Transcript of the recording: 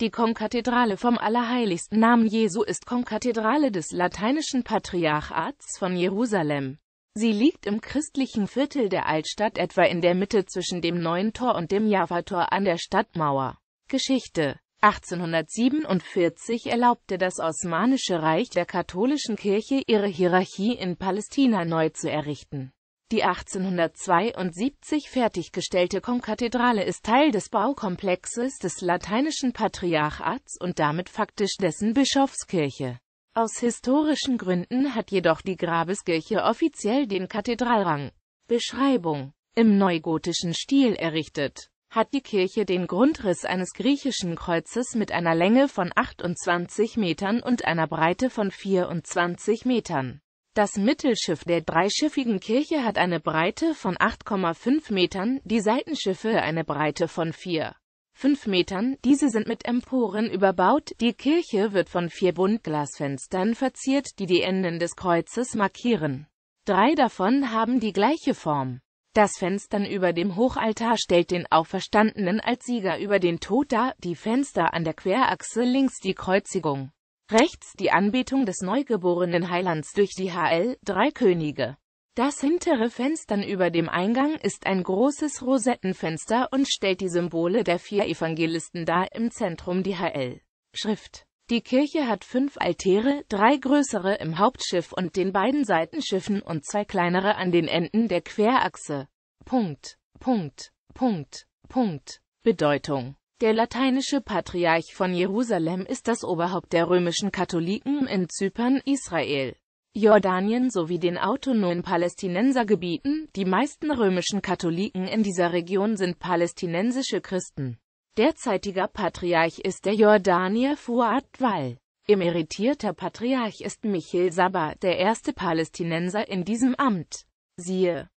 Die Konkathedrale vom Allerheiligsten Namen Jesu ist Konkathedrale des lateinischen Patriarchats von Jerusalem. Sie liegt im christlichen Viertel der Altstadt etwa in der Mitte zwischen dem Neuen Tor und dem Java-Tor an der Stadtmauer. Geschichte 1847 erlaubte das Osmanische Reich der katholischen Kirche, ihre Hierarchie in Palästina neu zu errichten. Die 1872 fertiggestellte Konkathedrale ist Teil des Baukomplexes des lateinischen Patriarchats und damit faktisch dessen Bischofskirche. Aus historischen Gründen hat jedoch die Grabeskirche offiziell den Kathedralrang. Beschreibung Im neugotischen Stil errichtet, hat die Kirche den Grundriss eines griechischen Kreuzes mit einer Länge von 28 Metern und einer Breite von 24 Metern. Das Mittelschiff der dreischiffigen Kirche hat eine Breite von 8,5 Metern, die Seitenschiffe eine Breite von 4,5 Metern, diese sind mit Emporen überbaut, die Kirche wird von vier Buntglasfenstern verziert, die die Enden des Kreuzes markieren. Drei davon haben die gleiche Form. Das Fenstern über dem Hochaltar stellt den Auferstandenen als Sieger über den Tod dar, die Fenster an der Querachse links die Kreuzigung. Rechts die Anbetung des neugeborenen Heilands durch die HL, drei Könige. Das hintere Fenster über dem Eingang ist ein großes Rosettenfenster und stellt die Symbole der vier Evangelisten dar, im Zentrum die HL. Schrift. Die Kirche hat fünf Altäre, drei größere im Hauptschiff und den beiden Seitenschiffen und zwei kleinere an den Enden der Querachse. Punkt. Punkt. Punkt. Punkt. Bedeutung der lateinische Patriarch von Jerusalem ist das Oberhaupt der römischen Katholiken in Zypern, Israel, Jordanien sowie den autonomen Palästinensergebieten. Die meisten römischen Katholiken in dieser Region sind palästinensische Christen. Derzeitiger Patriarch ist der Jordanier Fuad Wal. Emeritierter Patriarch ist Michel Sabah, der erste Palästinenser in diesem Amt. Siehe